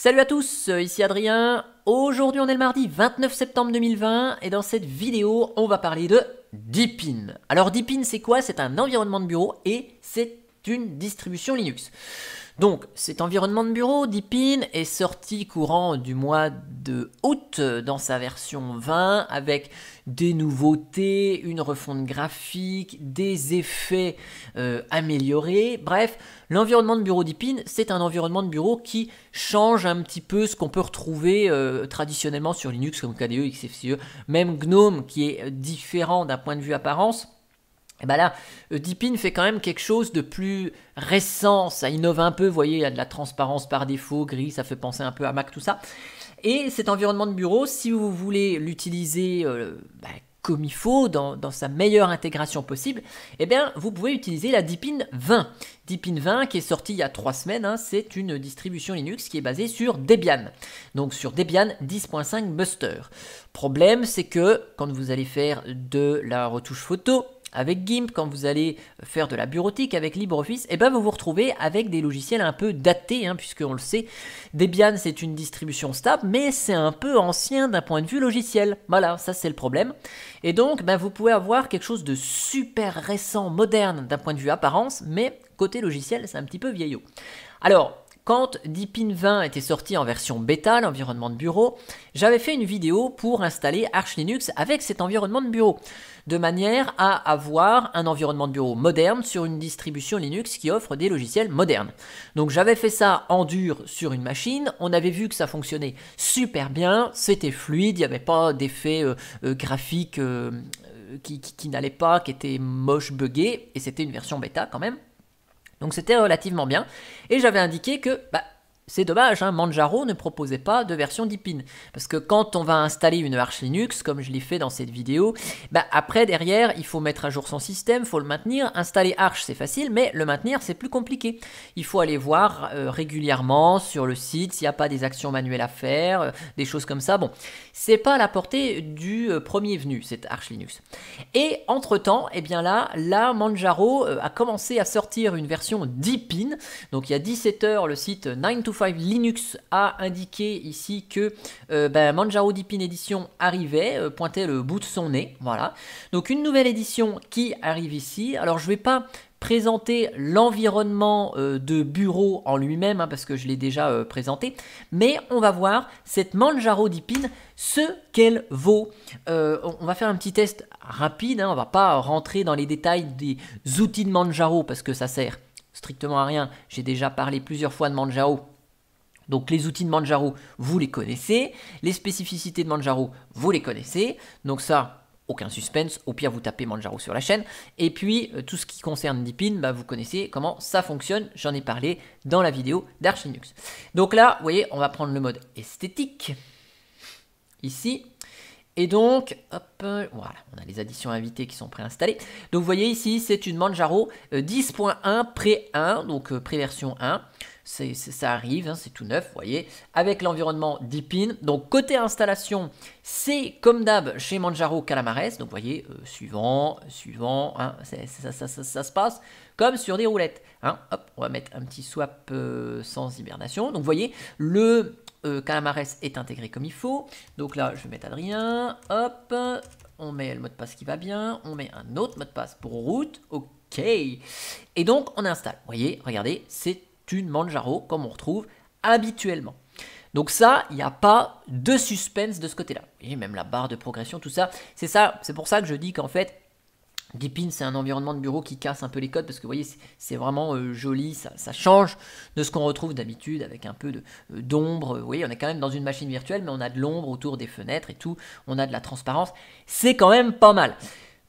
Salut à tous, ici Adrien. Aujourd'hui on est le mardi 29 septembre 2020 et dans cette vidéo on va parler de Deepin. Alors Deepin c'est quoi C'est un environnement de bureau et c'est distribution Linux. Donc cet environnement de bureau, Deepin, est sorti courant du mois de août dans sa version 20 avec des nouveautés, une refonte graphique, des effets euh, améliorés. Bref, l'environnement de bureau Deepin, c'est un environnement de bureau qui change un petit peu ce qu'on peut retrouver euh, traditionnellement sur Linux comme KDE, XFCE, même GNOME qui est différent d'un point de vue apparence et eh ben là, euh, Deepin fait quand même quelque chose de plus récent, ça innove un peu, vous voyez, il y a de la transparence par défaut, gris, ça fait penser un peu à Mac, tout ça. Et cet environnement de bureau, si vous voulez l'utiliser euh, bah, comme il faut, dans, sa meilleure intégration possible, eh bien, vous pouvez utiliser la Deepin 20. Deepin 20 qui est sortie il y a trois semaines, hein, c'est une distribution Linux qui est basée sur Debian. Donc sur Debian 10.5 Buster. Problème, c'est que quand vous allez faire de la retouche photo, avec GIMP, quand vous allez faire de la bureautique avec LibreOffice, et eh ben vous vous retrouvez avec des logiciels un peu datés, hein, puisque puisqu'on le sait, Debian c'est une distribution stable, mais c'est un peu ancien d'un point de vue logiciel. Voilà, ça c'est le problème. Et donc, ben, vous pouvez avoir quelque chose de super récent, moderne d'un point de vue apparence, mais côté logiciel, c'est un petit peu vieillot. Alors, quand Deepin 20 était sorti en version bêta, l'environnement de bureau, j'avais fait une vidéo pour installer Arch Linux avec cet environnement de bureau, de manière à avoir un environnement de bureau moderne sur une distribution Linux qui offre des logiciels modernes. Donc j'avais fait ça en dur sur une machine, on avait vu que ça fonctionnait super bien, c'était fluide, il n'y avait pas d'effet euh, euh, graphique euh, qui, n'allait pas, qui était moche, buggé, et c'était une version bêta quand même. Donc c'était relativement bien. Et j'avais indiqué que bah, c'est dommage, hein, Manjaro ne proposait pas de version d'IPIN. Parce que quand on va installer une Arch Linux, comme je l'ai fait dans cette vidéo, bah, après, derrière, il faut mettre à jour son système, il faut le maintenir. Installer Arch, c'est facile, mais le maintenir, c'est plus compliqué. Il faut aller voir euh, régulièrement sur le site s'il n'y a pas des actions manuelles à faire, euh, des choses comme ça. Bon, c'est pas à la portée du euh, premier venu, cette Arch Linux. Et entre-temps, eh bien là, là, Manjaro a commencé à sortir une version d'IPIN. Donc il y a 17 heures, le site 9 to Linux a indiqué ici que euh, ben, Manjaro Deepin Edition arrivait, euh, pointait le bout de son nez. Voilà. Donc une nouvelle édition qui arrive ici. Alors je vais pas présenter l'environnement euh, de bureau en lui-même, hein, parce que je l'ai déjà présenté, mais on va voir cette Manjaro Deepin, ce qu'elle vaut. on va faire un petit test rapide, hein. on va pas rentrer dans les détails des outils de Manjaro, parce que ça sert strictement à rien, j'ai déjà parlé plusieurs fois de Manjaro, donc les outils de Manjaro, vous les connaissez. Les spécificités de Manjaro, vous les connaissez. Donc ça, aucun suspense. Au pire, vous tapez Manjaro sur la chaîne. Et puis, euh, tout ce qui concerne Deepin, bah, vous connaissez comment ça fonctionne. J'en ai parlé dans la vidéo d'Arch Linux. Donc là, vous voyez, on va prendre le mode esthétique. Ici. Et donc, hop, euh, voilà, on a les additions invitées qui sont préinstallées. Donc vous voyez ici, c'est une Manjaro 10.1 euh, pré 1, donc pré-version 1 ça arrive, hein, c'est tout neuf, vous voyez, avec l'environnement d'Ipin. Donc côté installation, c'est comme d'hab chez Manjaro Calamares, donc vous voyez, euh, suivant, suivant, hein, ça, se passe comme sur des roulettes. Hein. Hop, on va mettre un petit swap euh, sans hibernation. Donc vous voyez, le euh, Calamares est intégré comme il faut. Donc là, je vais mettre Adrien, hop, on met le mot de passe qui va bien, on met un autre mot de passe pour route, ok. Et donc on installe, vous voyez, regardez, c'est Manjaro, comme on retrouve habituellement. Donc ça, il n'y a pas de suspense de ce côté-là. Et même la barre de progression, tout ça, c'est ça, c'est pour ça que je dis qu'en fait, Deepin, c'est un environnement de bureau qui casse un peu les codes parce que vous voyez, c'est vraiment euh, joli, ça, change de ce qu'on retrouve d'habitude avec un peu euh, d'ombre. vous voyez, on est quand même dans une machine virtuelle, mais on a de l'ombre autour des fenêtres et tout, on a de la transparence. C'est quand même pas mal.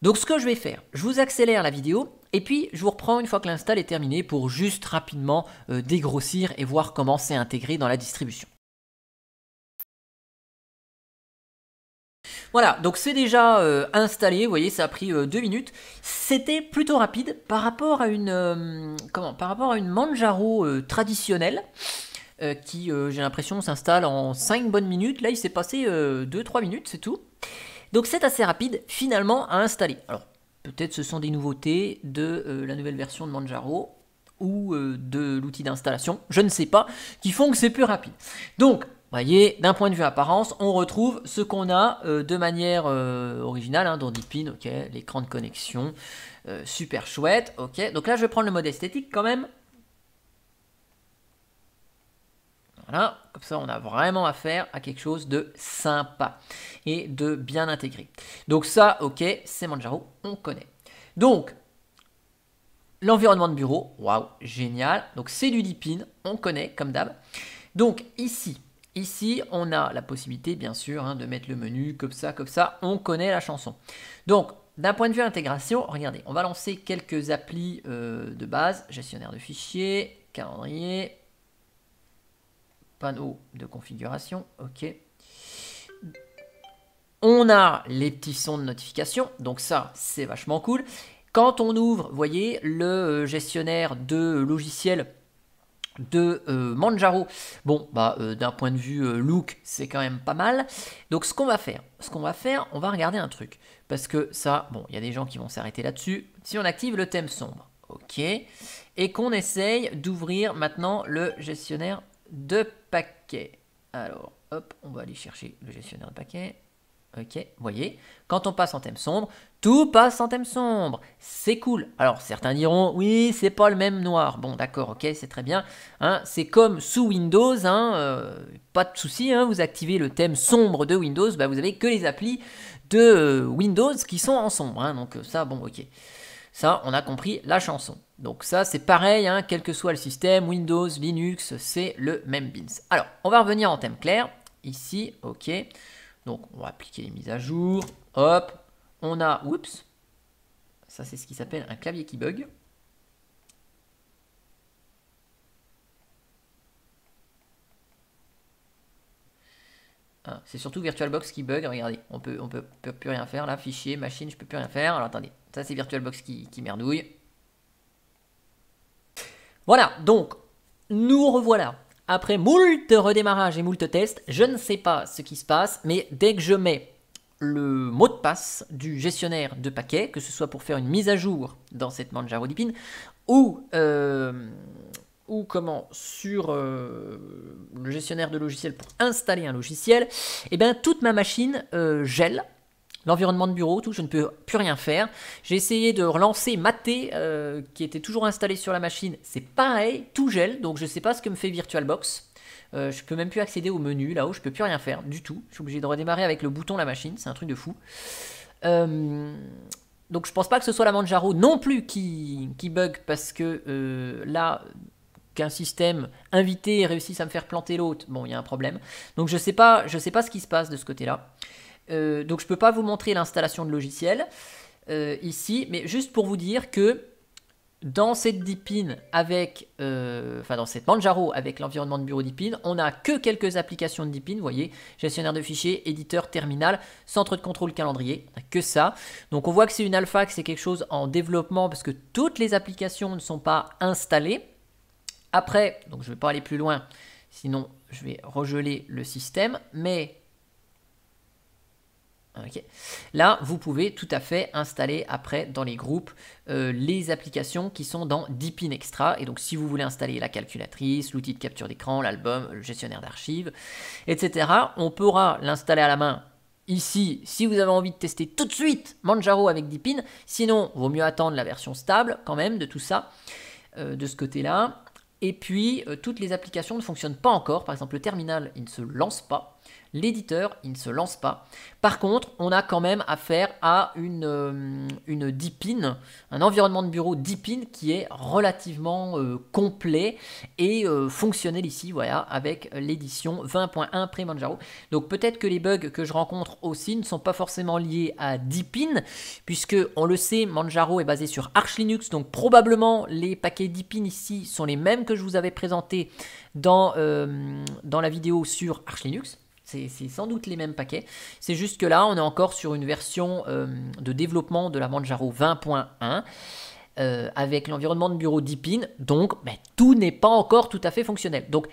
Donc ce que je vais faire, je vous accélère la vidéo et puis, je vous reprends une fois que l'install est terminé pour juste rapidement euh, dégrossir et voir comment c'est intégré dans la distribution. Voilà, donc c'est déjà euh, installé, vous voyez, ça a pris euh, deux minutes. C'était plutôt rapide par rapport à une, comment, par rapport à une Manjaro traditionnelle qui, j'ai l'impression, s'installe en 5 bonnes minutes. Là, il s'est passé 2-3 minutes, c'est tout. Donc c'est assez rapide finalement à installer. Alors Peut-être ce sont des nouveautés de euh, la nouvelle version de Manjaro ou euh, de l'outil d'installation, je ne sais pas, qui font que c'est plus rapide. Donc, voyez, d'un point de vue apparence, on retrouve ce qu'on a euh, de manière originale hein, dans Deepin, ok, l'écran de connexion, super chouette, ok. Donc là, je vais prendre le mode esthétique quand même, Voilà, comme ça on a vraiment affaire à quelque chose de sympa et de bien intégré. Donc ça, ok, c'est Manjaro, on connaît. Donc, l'environnement de bureau, waouh, génial. Donc c'est du In, on connaît comme d'hab. Donc ici, ici on a la possibilité bien sûr hein, de mettre le menu comme ça, comme ça, on connaît la chanson. Donc d'un point de vue intégration, regardez, on va lancer quelques applis euh, de base, gestionnaire de fichiers, calendrier, panneau de configuration, ok. On a les petits sons de notification, donc ça c'est vachement cool. Quand on ouvre, vous voyez, le euh, gestionnaire de logiciels de euh, Manjaro. Bon, bah, euh, d'un point de vue look, c'est quand même pas mal. Donc ce qu'on va faire, ce qu'on va faire, on va regarder un truc. Parce que ça, bon, il y a des gens qui vont s'arrêter là-dessus. Si on active le thème sombre, ok, et qu'on essaye d'ouvrir maintenant le gestionnaire de paquets. Alors, hop, on va aller chercher le gestionnaire de paquets. Ok, voyez, quand on passe en thème sombre, tout passe en thème sombre. C'est cool. Alors certains diront, oui, c'est pas le même noir. Bon, d'accord, ok, c'est très bien. Hein, c'est comme sous Windows, hein, euh, pas de souci. Hein, vous activez le thème sombre de Windows, bah, vous avez que les applis de euh, Windows qui sont en sombre. Hein. donc euh, ça, bon, ok. Ça, on a compris la chanson. Donc ça, c'est pareil, hein, quel que soit le système, Windows, Linux, c'est le même bins. Alors, on va revenir en thème clair. Ici, OK. Donc, on va appliquer les mises à jour. Hop, on a... Oups. Ça, c'est ce qui s'appelle un clavier qui bug. Ah, c'est surtout VirtualBox qui bug, regardez, on peut, on peut, plus rien faire là, fichier, machine, je peux plus rien faire. Alors attendez, ça c'est VirtualBox qui merdouille. Voilà, donc nous revoilà. Après moult redémarrages et moult tests, je ne sais pas ce qui se passe, mais dès que je mets le mot de passe du gestionnaire de paquets, que ce soit pour faire une mise à jour dans cette Manjaro Dipin, ou, euh, ou comment sur euh, le gestionnaire de logiciel pour installer un logiciel, et eh bien toute ma machine euh, gèle l'environnement de bureau, tout, je ne peux plus rien faire. J'ai essayé de relancer Maté euh, qui était toujours installé sur la machine, c'est pareil, tout gèle, donc je ne sais pas ce que me fait VirtualBox. Je euh, je peux même plus accéder au menu là-haut, je ne peux plus rien faire du tout. Je suis obligé de redémarrer avec le bouton la machine, c'est un truc de fou. Euh, donc je pense pas que ce soit la Manjaro non plus qui, bug parce que là qu'un système invité réussisse à me faire planter l'autre, bon il y a un problème. Donc je sais pas, je sais pas ce qui se passe de ce côté-là. Euh, donc je ne peux pas vous montrer l'installation de logiciel euh, ici, mais juste pour vous dire que dans cette Deepin avec, euh, enfin dans cette Manjaro avec l'environnement de bureau Deepin, on n'a que quelques applications de Deepin, vous voyez, gestionnaire de fichiers, éditeur, terminal, centre de contrôle calendrier, que ça. Donc on voit que c'est une alpha, que c'est quelque chose en développement parce que toutes les applications ne sont pas installées. Après, donc je ne vais pas aller plus loin, sinon je vais regeler le système, mais Là, vous pouvez tout à fait installer après dans les groupes euh, les applications qui sont dans Deepin Extra. Et donc, si vous voulez installer la calculatrice, l'outil de capture d'écran, l'album, le gestionnaire d'archives, etc., on pourra l'installer à la main ici si vous avez envie de tester tout de suite Manjaro avec Deepin. Sinon, vaut mieux attendre la version stable quand même de tout ça, euh, de ce côté-là. Et puis, euh, toutes les applications ne fonctionnent pas encore. Par exemple, le terminal, il ne se lance pas l'éditeur, il ne se lance pas. Par contre, on a quand même affaire à une, euh, une un environnement de bureau deepin qui est relativement euh, complet et euh, fonctionnel ici, voilà, avec l'édition 20.1 pré-Manjaro. Donc peut-être que les bugs que je rencontre aussi ne sont pas forcément liés à deepin, puisque on le sait, Manjaro est basé sur Arch Linux, donc probablement les paquets deepin ici sont les mêmes que je vous avais présentés dans, dans la vidéo sur Arch Linux. C'est sans doute les mêmes paquets. C'est juste que là, on est encore sur une version euh, de développement de la Manjaro 20.1. Euh, avec l'environnement de bureau Deepin, donc tout n'est pas encore tout à fait fonctionnel. Donc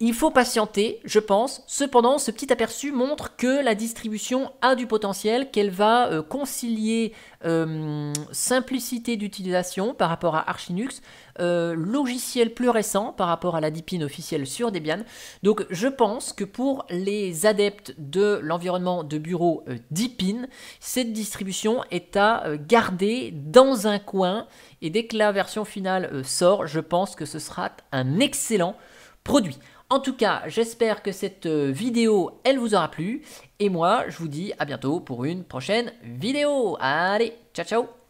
il faut patienter, je pense. Cependant, ce petit aperçu montre que la distribution a du potentiel, qu'elle va euh, concilier euh, simplicité d'utilisation par rapport à Archinux, euh, logiciel plus récent par rapport à la Deepin officielle sur Debian. Donc je pense que pour les adeptes de l'environnement de bureau Deepin, cette distribution est à garder dans un coin. Et dès que la version finale sort, je pense que ce sera un excellent produit. En tout cas, j'espère que cette euh, vidéo, elle vous aura plu. Et moi, je vous dis à bientôt pour une prochaine vidéo. Allez, ciao ciao